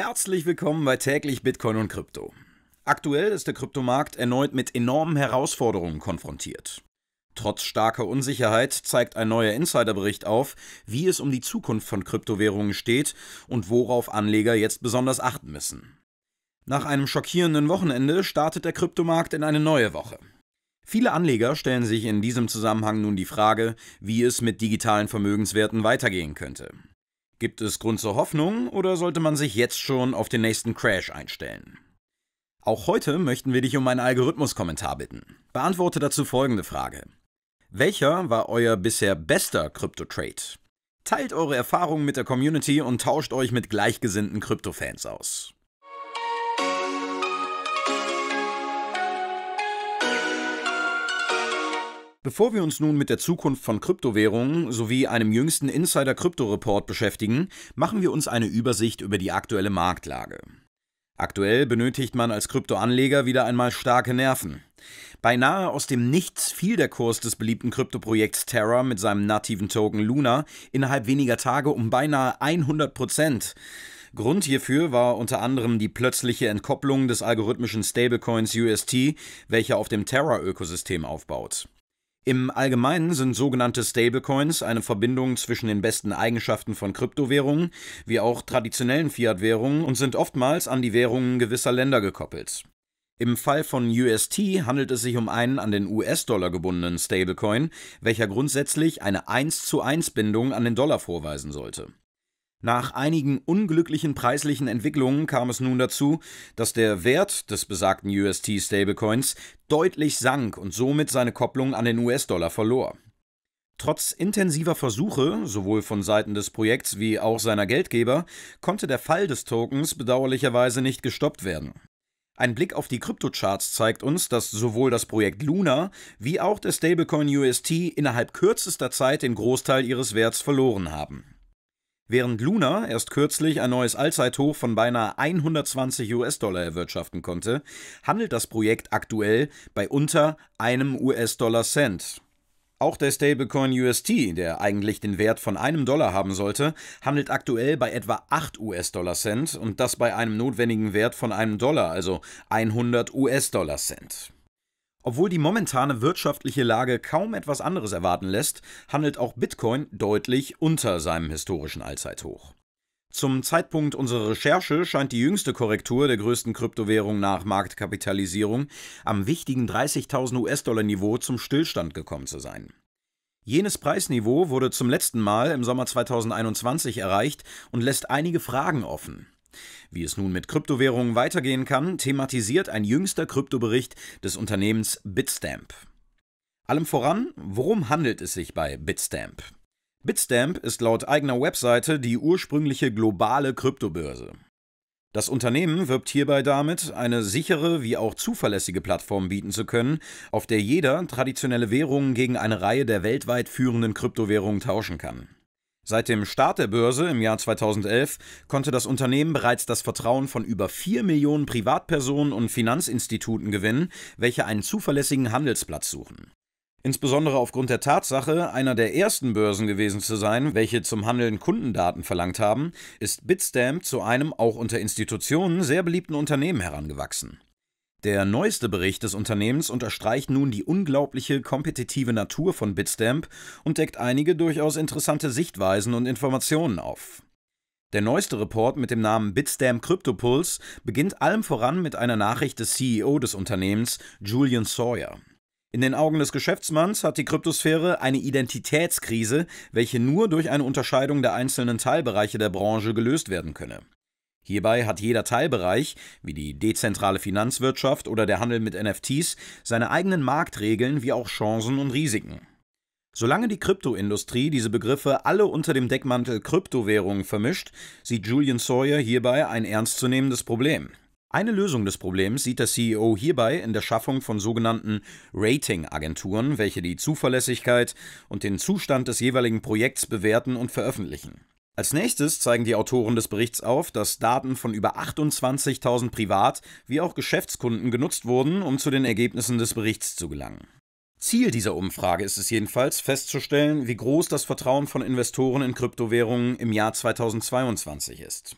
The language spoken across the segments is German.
Herzlich willkommen bei täglich Bitcoin und Krypto. Aktuell ist der Kryptomarkt erneut mit enormen Herausforderungen konfrontiert. Trotz starker Unsicherheit zeigt ein neuer Insiderbericht auf, wie es um die Zukunft von Kryptowährungen steht und worauf Anleger jetzt besonders achten müssen. Nach einem schockierenden Wochenende startet der Kryptomarkt in eine neue Woche. Viele Anleger stellen sich in diesem Zusammenhang nun die Frage, wie es mit digitalen Vermögenswerten weitergehen könnte. Gibt es Grund zur Hoffnung oder sollte man sich jetzt schon auf den nächsten Crash einstellen? Auch heute möchten wir dich um einen Algorithmus-Kommentar bitten. Beantworte dazu folgende Frage. Welcher war euer bisher bester Krypto-Trade? Teilt eure Erfahrungen mit der Community und tauscht euch mit gleichgesinnten Krypto-Fans aus. Bevor wir uns nun mit der Zukunft von Kryptowährungen sowie einem jüngsten Insider-Krypto-Report beschäftigen, machen wir uns eine Übersicht über die aktuelle Marktlage. Aktuell benötigt man als Kryptoanleger wieder einmal starke Nerven. Beinahe aus dem Nichts fiel der Kurs des beliebten Kryptoprojekts Terra mit seinem nativen Token Luna innerhalb weniger Tage um beinahe 100 Prozent. Grund hierfür war unter anderem die plötzliche Entkopplung des algorithmischen Stablecoins UST, welcher auf dem Terra-Ökosystem aufbaut. Im Allgemeinen sind sogenannte Stablecoins eine Verbindung zwischen den besten Eigenschaften von Kryptowährungen wie auch traditionellen Fiat-Währungen und sind oftmals an die Währungen gewisser Länder gekoppelt. Im Fall von UST handelt es sich um einen an den US-Dollar gebundenen Stablecoin, welcher grundsätzlich eine 1 zu 1 Bindung an den Dollar vorweisen sollte nach einigen unglücklichen preislichen Entwicklungen kam es nun dazu, dass der Wert des besagten UST-Stablecoins deutlich sank und somit seine Kopplung an den US-Dollar verlor. Trotz intensiver Versuche, sowohl von Seiten des Projekts wie auch seiner Geldgeber, konnte der Fall des Tokens bedauerlicherweise nicht gestoppt werden. Ein Blick auf die Kryptocharts zeigt uns, dass sowohl das Projekt Luna wie auch der Stablecoin UST innerhalb kürzester Zeit den Großteil ihres Werts verloren haben während Luna erst kürzlich ein neues Allzeithoch von beinahe 120 US-Dollar erwirtschaften konnte, handelt das Projekt aktuell bei unter einem US-Dollar-Cent. Auch der Stablecoin UST, der eigentlich den Wert von einem Dollar haben sollte, handelt aktuell bei etwa 8 US-Dollar-Cent und das bei einem notwendigen Wert von einem Dollar, also 100 US-Dollar-Cent. Obwohl die momentane wirtschaftliche Lage kaum etwas anderes erwarten lässt, handelt auch Bitcoin deutlich unter seinem historischen Allzeithoch. Zum Zeitpunkt unserer Recherche scheint die jüngste Korrektur der größten Kryptowährung nach Marktkapitalisierung am wichtigen 30.000 US-Dollar-Niveau zum Stillstand gekommen zu sein. Jenes Preisniveau wurde zum letzten Mal im Sommer 2021 erreicht und lässt einige Fragen offen. Wie es nun mit Kryptowährungen weitergehen kann, thematisiert ein jüngster Kryptobericht des Unternehmens Bitstamp. Allem voran, worum handelt es sich bei Bitstamp? Bitstamp ist laut eigener Webseite die ursprüngliche globale Kryptobörse. Das Unternehmen wirbt hierbei damit, eine sichere wie auch zuverlässige Plattform bieten zu können, auf der jeder traditionelle Währungen gegen eine Reihe der weltweit führenden Kryptowährungen tauschen kann. Seit dem Start der Börse im Jahr 2011 konnte das Unternehmen bereits das Vertrauen von über 4 Millionen Privatpersonen und Finanzinstituten gewinnen, welche einen zuverlässigen Handelsplatz suchen. Insbesondere aufgrund der Tatsache, einer der ersten Börsen gewesen zu sein, welche zum Handeln Kundendaten verlangt haben, ist Bitstamp zu einem auch unter Institutionen sehr beliebten Unternehmen herangewachsen. Der neueste Bericht des Unternehmens unterstreicht nun die unglaubliche kompetitive Natur von Bitstamp und deckt einige durchaus interessante Sichtweisen und Informationen auf. Der neueste Report mit dem Namen Bitstamp CryptoPulse beginnt allem voran mit einer Nachricht des CEO des Unternehmens, Julian Sawyer. In den Augen des Geschäftsmanns hat die Kryptosphäre eine Identitätskrise, welche nur durch eine Unterscheidung der einzelnen Teilbereiche der Branche gelöst werden könne. Hierbei hat jeder Teilbereich, wie die dezentrale Finanzwirtschaft oder der Handel mit NFTs, seine eigenen Marktregeln wie auch Chancen und Risiken. Solange die Kryptoindustrie diese Begriffe alle unter dem Deckmantel Kryptowährungen vermischt, sieht Julian Sawyer hierbei ein ernstzunehmendes Problem. Eine Lösung des Problems sieht der CEO hierbei in der Schaffung von sogenannten Rating-Agenturen, welche die Zuverlässigkeit und den Zustand des jeweiligen Projekts bewerten und veröffentlichen. Als nächstes zeigen die Autoren des Berichts auf, dass Daten von über 28.000 Privat- wie auch Geschäftskunden genutzt wurden, um zu den Ergebnissen des Berichts zu gelangen. Ziel dieser Umfrage ist es jedenfalls, festzustellen, wie groß das Vertrauen von Investoren in Kryptowährungen im Jahr 2022 ist.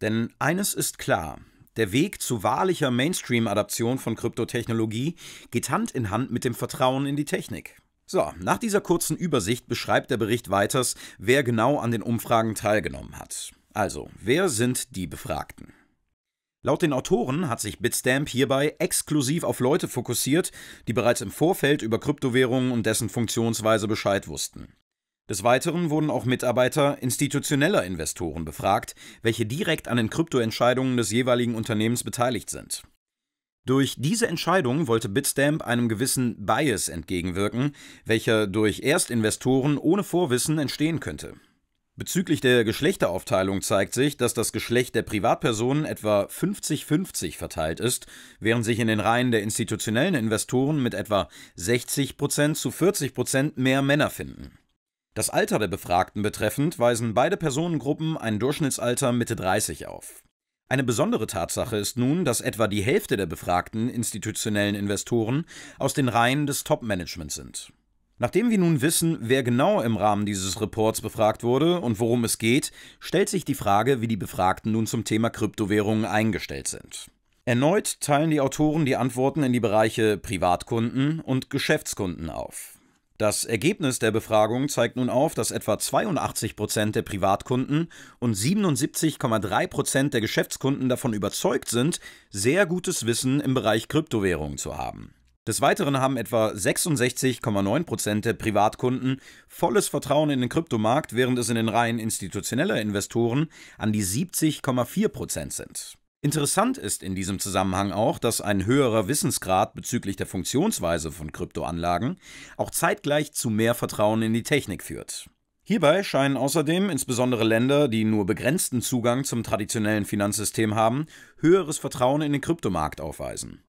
Denn eines ist klar, der Weg zu wahrlicher Mainstream-Adaption von Kryptotechnologie geht Hand in Hand mit dem Vertrauen in die Technik. So, nach dieser kurzen Übersicht beschreibt der Bericht weiters, wer genau an den Umfragen teilgenommen hat. Also, wer sind die Befragten? Laut den Autoren hat sich Bitstamp hierbei exklusiv auf Leute fokussiert, die bereits im Vorfeld über Kryptowährungen und dessen Funktionsweise Bescheid wussten. Des Weiteren wurden auch Mitarbeiter institutioneller Investoren befragt, welche direkt an den Kryptoentscheidungen des jeweiligen Unternehmens beteiligt sind. Durch diese Entscheidung wollte Bitstamp einem gewissen Bias entgegenwirken, welcher durch Erstinvestoren ohne Vorwissen entstehen könnte. Bezüglich der Geschlechteraufteilung zeigt sich, dass das Geschlecht der Privatpersonen etwa 50-50 verteilt ist, während sich in den Reihen der institutionellen Investoren mit etwa 60% zu 40% mehr Männer finden. Das Alter der Befragten betreffend weisen beide Personengruppen ein Durchschnittsalter Mitte 30 auf. Eine besondere Tatsache ist nun, dass etwa die Hälfte der befragten institutionellen Investoren aus den Reihen des Top-Managements sind. Nachdem wir nun wissen, wer genau im Rahmen dieses Reports befragt wurde und worum es geht, stellt sich die Frage, wie die Befragten nun zum Thema Kryptowährungen eingestellt sind. Erneut teilen die Autoren die Antworten in die Bereiche Privatkunden und Geschäftskunden auf. Das Ergebnis der Befragung zeigt nun auf, dass etwa 82 Prozent der Privatkunden und 77,3 Prozent der Geschäftskunden davon überzeugt sind, sehr gutes Wissen im Bereich Kryptowährungen zu haben. Des Weiteren haben etwa 66,9 Prozent der Privatkunden volles Vertrauen in den Kryptomarkt, während es in den Reihen institutioneller Investoren an die 70,4 Prozent sind. Interessant ist in diesem Zusammenhang auch, dass ein höherer Wissensgrad bezüglich der Funktionsweise von Kryptoanlagen auch zeitgleich zu mehr Vertrauen in die Technik führt. Hierbei scheinen außerdem insbesondere Länder, die nur begrenzten Zugang zum traditionellen Finanzsystem haben, höheres Vertrauen in den Kryptomarkt aufweisen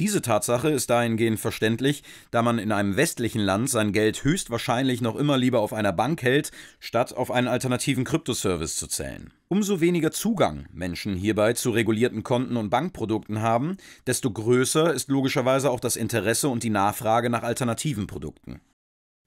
diese Tatsache ist dahingehend verständlich, da man in einem westlichen Land sein Geld höchstwahrscheinlich noch immer lieber auf einer Bank hält, statt auf einen alternativen Kryptoservice zu zählen. Umso weniger Zugang Menschen hierbei zu regulierten Konten und Bankprodukten haben, desto größer ist logischerweise auch das Interesse und die Nachfrage nach alternativen Produkten.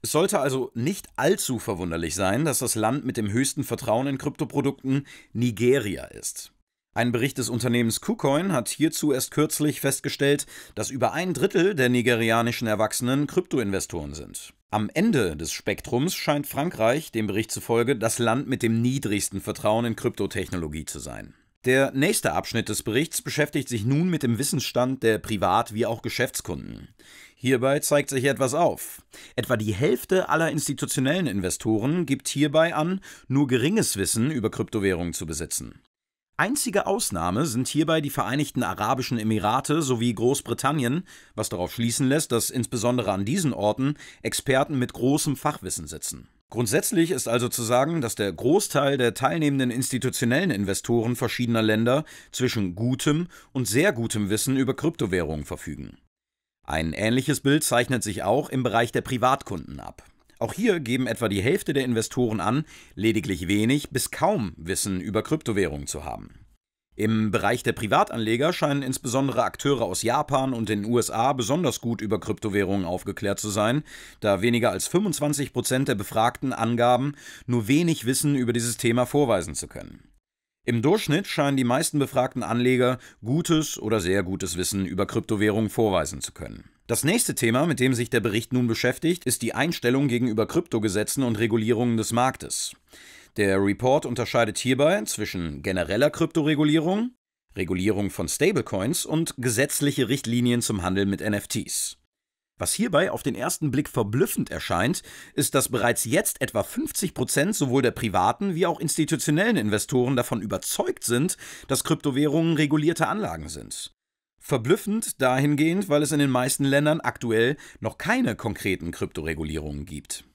Es sollte also nicht allzu verwunderlich sein, dass das Land mit dem höchsten Vertrauen in Kryptoprodukten Nigeria ist. Ein Bericht des Unternehmens KuCoin hat hierzu erst kürzlich festgestellt, dass über ein Drittel der nigerianischen Erwachsenen Kryptoinvestoren sind. Am Ende des Spektrums scheint Frankreich, dem Bericht zufolge, das Land mit dem niedrigsten Vertrauen in Kryptotechnologie zu sein. Der nächste Abschnitt des Berichts beschäftigt sich nun mit dem Wissensstand der Privat- wie auch Geschäftskunden. Hierbei zeigt sich etwas auf. Etwa die Hälfte aller institutionellen Investoren gibt hierbei an, nur geringes Wissen über Kryptowährungen zu besitzen. Einzige Ausnahme sind hierbei die Vereinigten Arabischen Emirate sowie Großbritannien, was darauf schließen lässt, dass insbesondere an diesen Orten Experten mit großem Fachwissen sitzen. Grundsätzlich ist also zu sagen, dass der Großteil der teilnehmenden institutionellen Investoren verschiedener Länder zwischen gutem und sehr gutem Wissen über Kryptowährungen verfügen. Ein ähnliches Bild zeichnet sich auch im Bereich der Privatkunden ab. Auch hier geben etwa die Hälfte der Investoren an, lediglich wenig bis kaum Wissen über Kryptowährungen zu haben. Im Bereich der Privatanleger scheinen insbesondere Akteure aus Japan und den USA besonders gut über Kryptowährungen aufgeklärt zu sein, da weniger als 25 Prozent der Befragten angaben, nur wenig Wissen über dieses Thema vorweisen zu können. Im Durchschnitt scheinen die meisten befragten Anleger gutes oder sehr gutes Wissen über Kryptowährungen vorweisen zu können. Das nächste Thema, mit dem sich der Bericht nun beschäftigt, ist die Einstellung gegenüber Kryptogesetzen und Regulierungen des Marktes. Der Report unterscheidet hierbei zwischen genereller Kryptoregulierung, Regulierung von Stablecoins und gesetzliche Richtlinien zum Handel mit NFTs. Was hierbei auf den ersten Blick verblüffend erscheint, ist, dass bereits jetzt etwa 50 Prozent sowohl der privaten wie auch institutionellen Investoren davon überzeugt sind, dass Kryptowährungen regulierte Anlagen sind. Verblüffend dahingehend, weil es in den meisten Ländern aktuell noch keine konkreten Kryptoregulierungen gibt.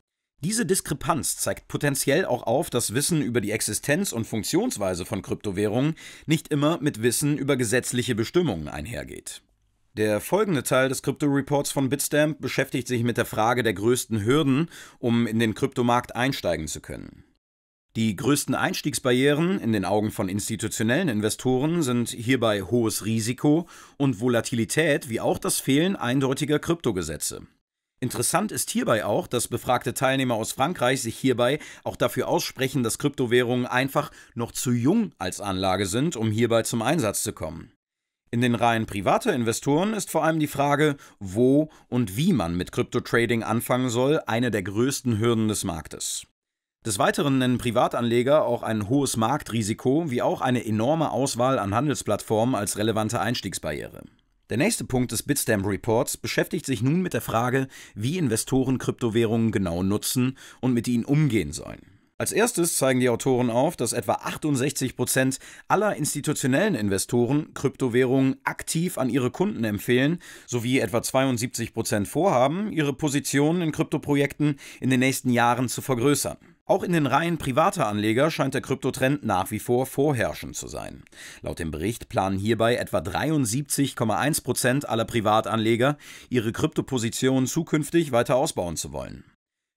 Diese Diskrepanz zeigt potenziell auch auf, dass Wissen über die Existenz und Funktionsweise von Kryptowährungen nicht immer mit Wissen über gesetzliche Bestimmungen einhergeht. Der folgende Teil des Crypto reports von Bitstamp beschäftigt sich mit der Frage der größten Hürden, um in den Kryptomarkt einsteigen zu können. Die größten Einstiegsbarrieren in den Augen von institutionellen Investoren sind hierbei hohes Risiko und Volatilität, wie auch das Fehlen eindeutiger Kryptogesetze. Interessant ist hierbei auch, dass befragte Teilnehmer aus Frankreich sich hierbei auch dafür aussprechen, dass Kryptowährungen einfach noch zu jung als Anlage sind, um hierbei zum Einsatz zu kommen. In den Reihen privater Investoren ist vor allem die Frage, wo und wie man mit Krypto-Trading anfangen soll, eine der größten Hürden des Marktes. Des Weiteren nennen Privatanleger auch ein hohes Marktrisiko wie auch eine enorme Auswahl an Handelsplattformen als relevante Einstiegsbarriere. Der nächste Punkt des Bitstamp Reports beschäftigt sich nun mit der Frage, wie Investoren Kryptowährungen genau nutzen und mit ihnen umgehen sollen. Als erstes zeigen die Autoren auf, dass etwa 68 Prozent aller institutionellen Investoren Kryptowährungen aktiv an ihre Kunden empfehlen, sowie etwa 72 Prozent vorhaben, ihre Positionen in Kryptoprojekten in den nächsten Jahren zu vergrößern. Auch in den Reihen privater Anleger scheint der Kryptotrend nach wie vor vorherrschend zu sein. Laut dem Bericht planen hierbei etwa 73,1 Prozent aller Privatanleger, ihre Kryptopositionen zukünftig weiter ausbauen zu wollen.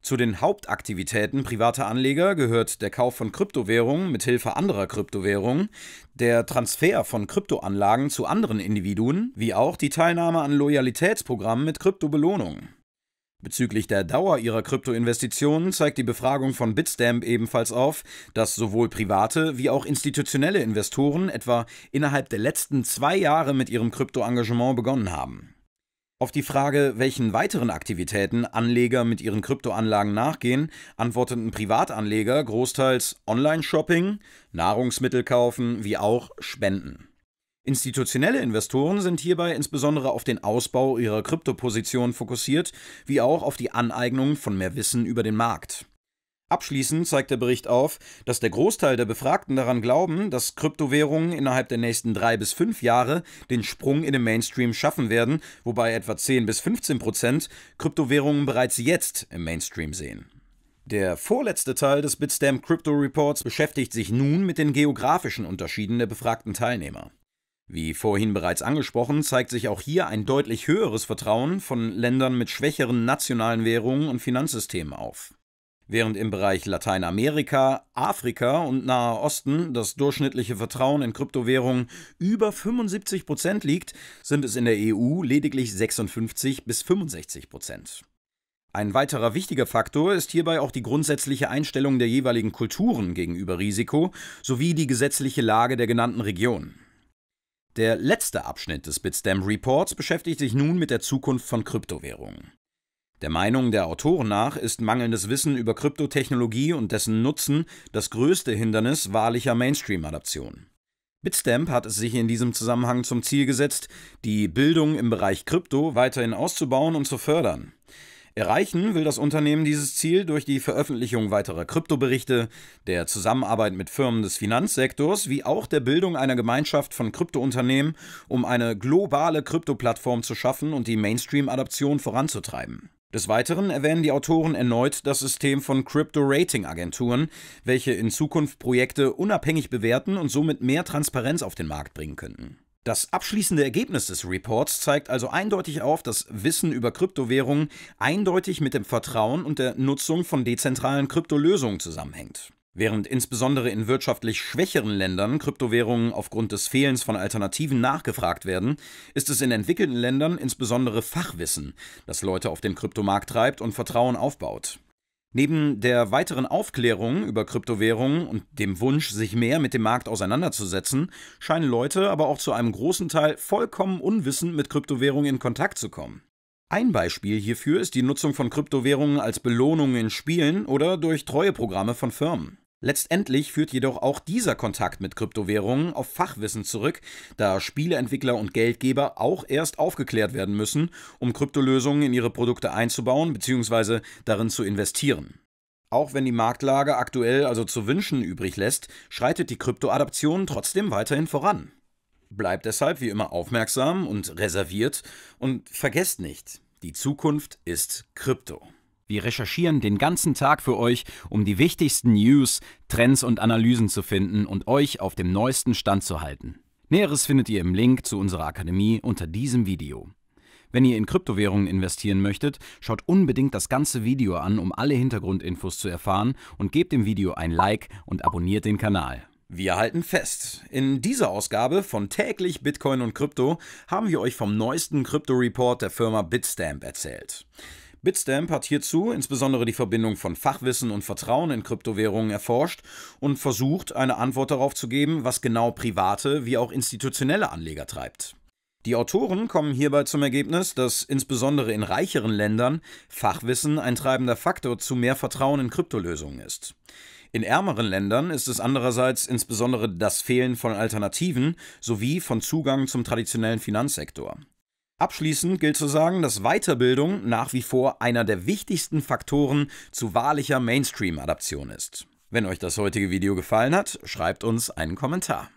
Zu den Hauptaktivitäten privater Anleger gehört der Kauf von Kryptowährungen mit Hilfe anderer Kryptowährungen, der Transfer von Kryptoanlagen zu anderen Individuen, wie auch die Teilnahme an Loyalitätsprogrammen mit Kryptobelohnungen. Bezüglich der Dauer ihrer Kryptoinvestitionen zeigt die Befragung von Bitstamp ebenfalls auf, dass sowohl private wie auch institutionelle Investoren etwa innerhalb der letzten zwei Jahre mit ihrem Kryptoengagement begonnen haben. Auf die Frage, welchen weiteren Aktivitäten Anleger mit ihren Kryptoanlagen nachgehen, antworteten Privatanleger großteils Online-Shopping, Nahrungsmittel kaufen wie auch Spenden. Institutionelle Investoren sind hierbei insbesondere auf den Ausbau ihrer Kryptoposition fokussiert, wie auch auf die Aneignung von mehr Wissen über den Markt. Abschließend zeigt der Bericht auf, dass der Großteil der Befragten daran glauben, dass Kryptowährungen innerhalb der nächsten drei bis fünf Jahre den Sprung in den Mainstream schaffen werden, wobei etwa 10 bis 15 Prozent Kryptowährungen bereits jetzt im Mainstream sehen. Der vorletzte Teil des Bitstamp Crypto Reports beschäftigt sich nun mit den geografischen Unterschieden der befragten Teilnehmer. Wie vorhin bereits angesprochen, zeigt sich auch hier ein deutlich höheres Vertrauen von Ländern mit schwächeren nationalen Währungen und Finanzsystemen auf. Während im Bereich Lateinamerika, Afrika und Nahe Osten das durchschnittliche Vertrauen in Kryptowährungen über 75 Prozent liegt, sind es in der EU lediglich 56 bis 65 Prozent. Ein weiterer wichtiger Faktor ist hierbei auch die grundsätzliche Einstellung der jeweiligen Kulturen gegenüber Risiko sowie die gesetzliche Lage der genannten Regionen. Der letzte Abschnitt des Bitstamp Reports beschäftigt sich nun mit der Zukunft von Kryptowährungen. Der Meinung der Autoren nach ist mangelndes Wissen über Kryptotechnologie und dessen Nutzen das größte Hindernis wahrlicher mainstream adaption Bitstamp hat es sich in diesem Zusammenhang zum Ziel gesetzt, die Bildung im Bereich Krypto weiterhin auszubauen und zu fördern. Erreichen will das Unternehmen dieses Ziel durch die Veröffentlichung weiterer Kryptoberichte, der Zusammenarbeit mit Firmen des Finanzsektors wie auch der Bildung einer Gemeinschaft von Kryptounternehmen, um eine globale Kryptoplattform zu schaffen und die Mainstream-Adaption voranzutreiben. Des Weiteren erwähnen die Autoren erneut das System von Crypto-Rating-Agenturen, welche in Zukunft Projekte unabhängig bewerten und somit mehr Transparenz auf den Markt bringen könnten. Das abschließende Ergebnis des Reports zeigt also eindeutig auf, dass Wissen über Kryptowährungen eindeutig mit dem Vertrauen und der Nutzung von dezentralen Kryptolösungen zusammenhängt. Während insbesondere in wirtschaftlich schwächeren Ländern Kryptowährungen aufgrund des Fehlens von Alternativen nachgefragt werden, ist es in entwickelten Ländern insbesondere Fachwissen, das Leute auf den Kryptomarkt treibt und Vertrauen aufbaut. Neben der weiteren Aufklärung über Kryptowährungen und dem Wunsch, sich mehr mit dem Markt auseinanderzusetzen, scheinen Leute aber auch zu einem großen Teil vollkommen unwissend mit Kryptowährungen in Kontakt zu kommen. Ein Beispiel hierfür ist die Nutzung von Kryptowährungen als Belohnung in Spielen oder durch Treueprogramme von Firmen. Letztendlich führt jedoch auch dieser Kontakt mit Kryptowährungen auf Fachwissen zurück, da Spieleentwickler und Geldgeber auch erst aufgeklärt werden müssen, um Kryptolösungen in ihre Produkte einzubauen bzw. darin zu investieren. Auch wenn die Marktlage aktuell also zu wünschen übrig lässt, schreitet die Kryptoadaption trotzdem weiterhin voran. Bleibt deshalb wie immer aufmerksam und reserviert und vergesst nicht, die Zukunft ist Krypto. Wir recherchieren den ganzen Tag für euch, um die wichtigsten News, Trends und Analysen zu finden und euch auf dem neuesten Stand zu halten. Näheres findet ihr im Link zu unserer Akademie unter diesem Video. Wenn ihr in Kryptowährungen investieren möchtet, schaut unbedingt das ganze Video an, um alle Hintergrundinfos zu erfahren und gebt dem Video ein Like und abonniert den Kanal. Wir halten fest, in dieser Ausgabe von täglich Bitcoin und Krypto haben wir euch vom neuesten Krypto-Report der Firma Bitstamp erzählt. Bitstamp hat hierzu insbesondere die Verbindung von Fachwissen und Vertrauen in Kryptowährungen erforscht und versucht, eine Antwort darauf zu geben, was genau private wie auch institutionelle Anleger treibt. Die Autoren kommen hierbei zum Ergebnis, dass insbesondere in reicheren Ländern Fachwissen ein treibender Faktor zu mehr Vertrauen in Kryptolösungen ist. In ärmeren Ländern ist es andererseits insbesondere das Fehlen von Alternativen sowie von Zugang zum traditionellen Finanzsektor. Abschließend gilt zu sagen, dass Weiterbildung nach wie vor einer der wichtigsten Faktoren zu wahrlicher Mainstream-Adaption ist. Wenn euch das heutige Video gefallen hat, schreibt uns einen Kommentar.